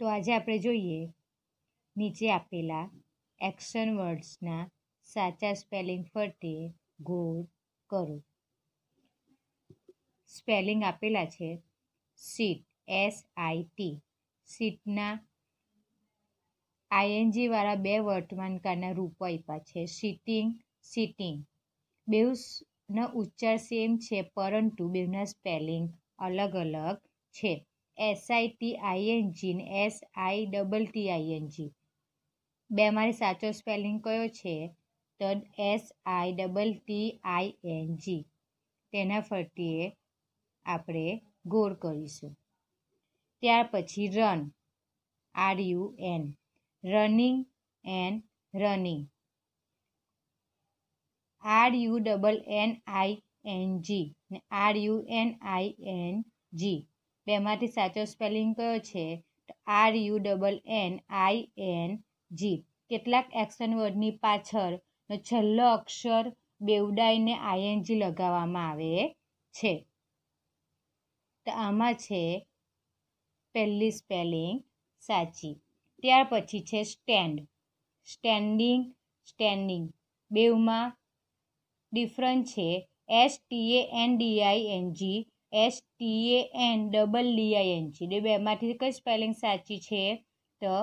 તો આજે આપણે જોઈએ નીચે આપેલા એક્શન વર્ડ્સના સાચા સ્પેલિંગ ફરતે ગોળ કરો સ્પેલિંગ આપેલા છે સીટ એસ આઈ ટી સીટના આઈએનજીવાળા બે વર્તમાનકારના રૂપો આપ્યા છે સિટિંગ સિટિંગ બેઉના ઉચ્ચાર સેમ છે પરંતુ બેઉના સ્પેલિંગ અલગ અલગ છે જી ને S I double T G બે મારે સાચો સ્પેલિંગ કયો છે તો S I double T I N G તેના ફરતીએ આપણે ગોળ કરીશું ત્યાર પછી run R U N running and running R U double N I N G ને R U N I N G તેમાંથી સાચો સ્પેલિંગ કયો છે R U double N I N G કેટલાક એક્શન વર્ડની પાછળનો છેલ્લો અક્ષર બેવડાઈને આઈએનજી લગાવવામાં આવે છે તો આમાં છે પહેલી સ્પેલિંગ સાચી ત્યાર પછી છે સ્ટેન્ડ સ્ટેન્ડિંગ સ્ટેન્ડિંગ બેવમાં ડિફરન્ટ છે S T A N D I N G S T A N double D I N છે બેમાંથી કઈ સ્પેલિંગ સાચી છે તો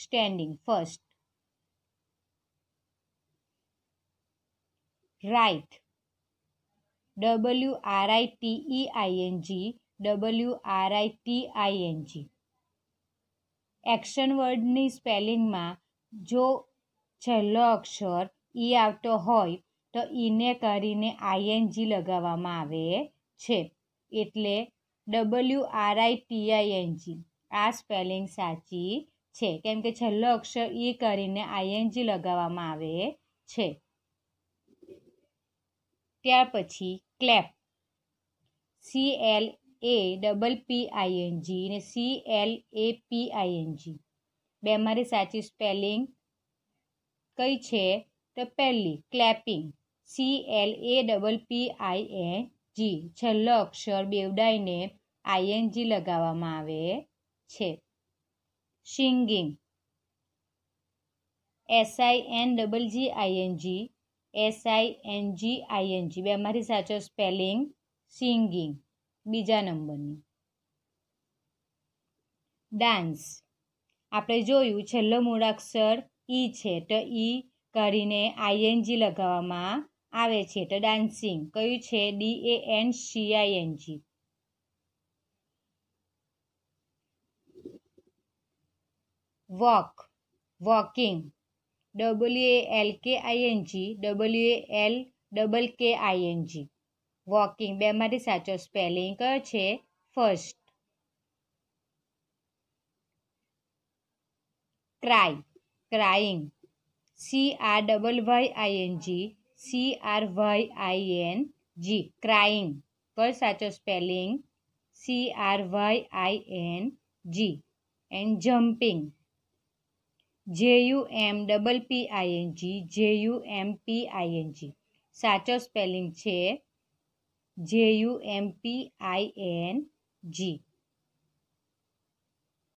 standing first write W R I T E I N G W R I T I N G action વર્ડની સ્પેલિંગમાં જો છેલ્લો અક્ષર ઈ e આવતો હોય તો ઈને e કરીને આઈએનજી લગાવવામાં આવે છે એટલે W R I T I N G આ સ્પેલિંગ સાચી છે કેમ કે છેલ્લો અક્ષર ઈ e કરીને આઈએનજી લગાવવામાં આવે છે ત્યાર પછી clap C L A double P I N G ને C L A P I N G બે મારી સાચી સ્પેલિંગ કઈ છે તો પહેલી clapping C L A double P I N G છેલ્લો અક્ષર બેવડાઈને આઈએનજી લગાવવામાં આવે છે singing S I N double G I N G S I N G I N G બેમાંથી સાચો સ્પેલિંગ સિંગિંગ બીજા નંબરની ડાન્સ આપણે જોયું છેલ્લો મૂળાક્ષર ઈ e છે તો ઈ કરીને આઈએનજી લગાવવામાં આવે છે તો ડાન્સિંગ કયું છે D A N C I N G walk walking W A L K I N G W A L double K I N G walking બેમાંથી સાચો સ્પેલિંગ કયો છે first cry crying C R double Y I N G C R Y I N G crying કર સાચો spelling C R Y I N G and jumping J U M double P I N G J U M P I N જી સાચો spelling છે જે U M P I N G